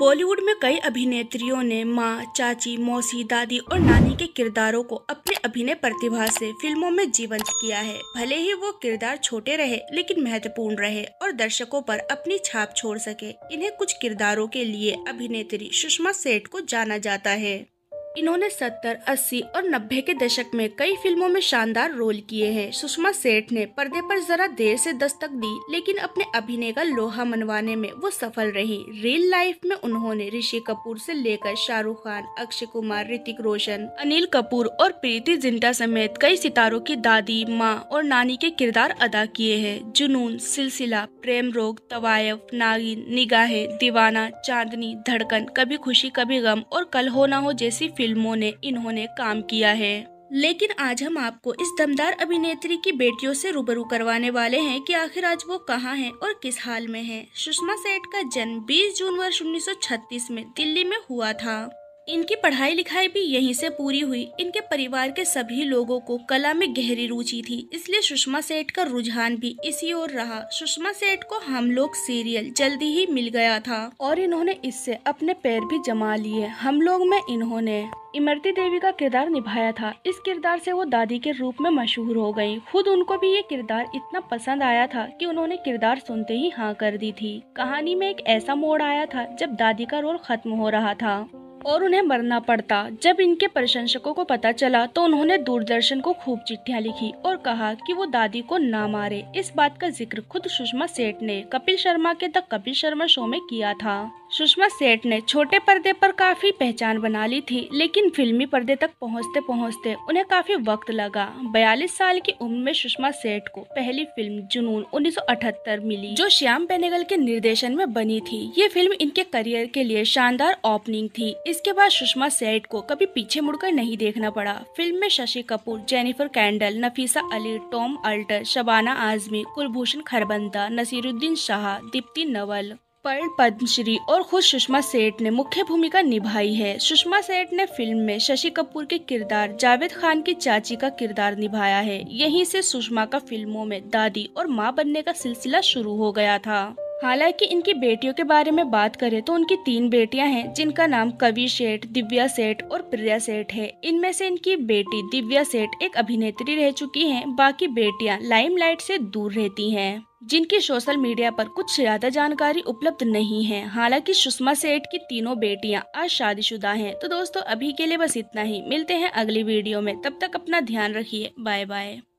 बॉलीवुड में कई अभिनेत्रियों ने माँ चाची मौसी दादी और नानी के किरदारों को अपने अभिनय प्रतिभा से फिल्मों में जीवंत किया है भले ही वो किरदार छोटे रहे लेकिन महत्वपूर्ण रहे और दर्शकों पर अपनी छाप छोड़ सके इन्हें कुछ किरदारों के लिए अभिनेत्री सुषमा सेठ को जाना जाता है इन्होंने 70, 80 और 90 के दशक में कई फिल्मों में शानदार रोल किए हैं सुषमा सेठ ने पर्दे पर जरा देर से दस्तक दी लेकिन अपने अभिनय का लोहा मनवाने में वो सफल रही रियल लाइफ में उन्होंने ऋषि कपूर से लेकर शाहरुख खान अक्षय कुमार ऋतिक रोशन अनिल कपूर और प्रीति जिंटा समेत कई सितारों की दादी माँ और नानी के किरदार अदा किए हैं जुनून सिलसिला प्रेम रोग तवायफ नागिन निगाहें दीवाना चांदनी धड़कन कभी खुशी कभी गम और कल हो ना हो जैसी फिल्मों ने इन्होंने काम किया है लेकिन आज हम आपको इस दमदार अभिनेत्री की बेटियों से रूबरू करवाने वाले हैं कि आखिर आज वो कहाँ हैं और किस हाल में हैं। सुषमा सेठ का जन्म 20 जून वर्ष 1936 में दिल्ली में हुआ था इनकी पढ़ाई लिखाई भी यहीं से पूरी हुई इनके परिवार के सभी लोगों को कला में गहरी रुचि थी इसलिए सुषमा सेठ का रुझान भी इसी ओर रहा सुषमा सेठ को हम लोग सीरियल जल्दी ही मिल गया था और इन्होंने इससे अपने पैर भी जमा लिए हम लोग में इन्होंने इमरती देवी का किरदार निभाया था इस किरदार से वो दादी के रूप में मशहूर हो गयी खुद उनको भी ये किरदार इतना पसंद आया था कि उन्होंने किरदार सुनते ही हाँ कर दी थी कहानी में एक ऐसा मोड़ आया था जब दादी का रोल खत्म हो रहा था और उन्हें मरना पड़ता जब इनके प्रशंसकों को पता चला तो उन्होंने दूरदर्शन को खूब चिट्ठियां लिखी और कहा कि वो दादी को ना मारे इस बात का जिक्र खुद सुषमा सेठ ने कपिल शर्मा के द कपिल शर्मा शो में किया था सुषमा सेठ ने छोटे पर्दे पर काफी पहचान बना ली थी लेकिन फिल्मी पर्दे तक पहुंचते पहुंचते उन्हें काफी वक्त लगा 42 साल की उम्र में सुषमा सेठ को पहली फिल्म जुनून 1978 मिली जो श्याम बेनेगल के निर्देशन में बनी थी ये फिल्म इनके करियर के लिए शानदार ओपनिंग थी इसके बाद सुषमा सेठ को कभी पीछे मुड़कर नहीं देखना पड़ा फिल्म में Shashi Kapoor Jennifer Kendal Nafisa Ali Tom Alter Shabana Azmi Kulbhushan Kharbanda Naseeruddin Shah Deepti Naval पर्ण पद्मश्री और खुद सुषमा सेठ ने मुख्य भूमिका निभाई है सुषमा सेठ ने फिल्म में शशि कपूर के किरदार जावेद खान की चाची का किरदार निभाया है यहीं से सुषमा का फिल्मों में दादी और माँ बनने का सिलसिला शुरू हो गया था हालांकि इनकी बेटियों के बारे में बात करें तो उनकी तीन बेटियां हैं जिनका नाम कवि सेठ दिव्या सेठ और प्रिया सेठ है इनमें से इनकी बेटी दिव्या सेठ एक अभिनेत्री रह चुकी हैं, बाकी बेटियां लाइमलाइट से दूर रहती हैं जिनकी सोशल मीडिया पर कुछ ज्यादा जानकारी उपलब्ध नहीं है हालांकि सुषमा सेठ की तीनों बेटियां आज शादीशुदा हैं तो दोस्तों अभी के लिए बस इतना ही मिलते हैं अगली वीडियो में तब तक अपना ध्यान रखिए बाय बाय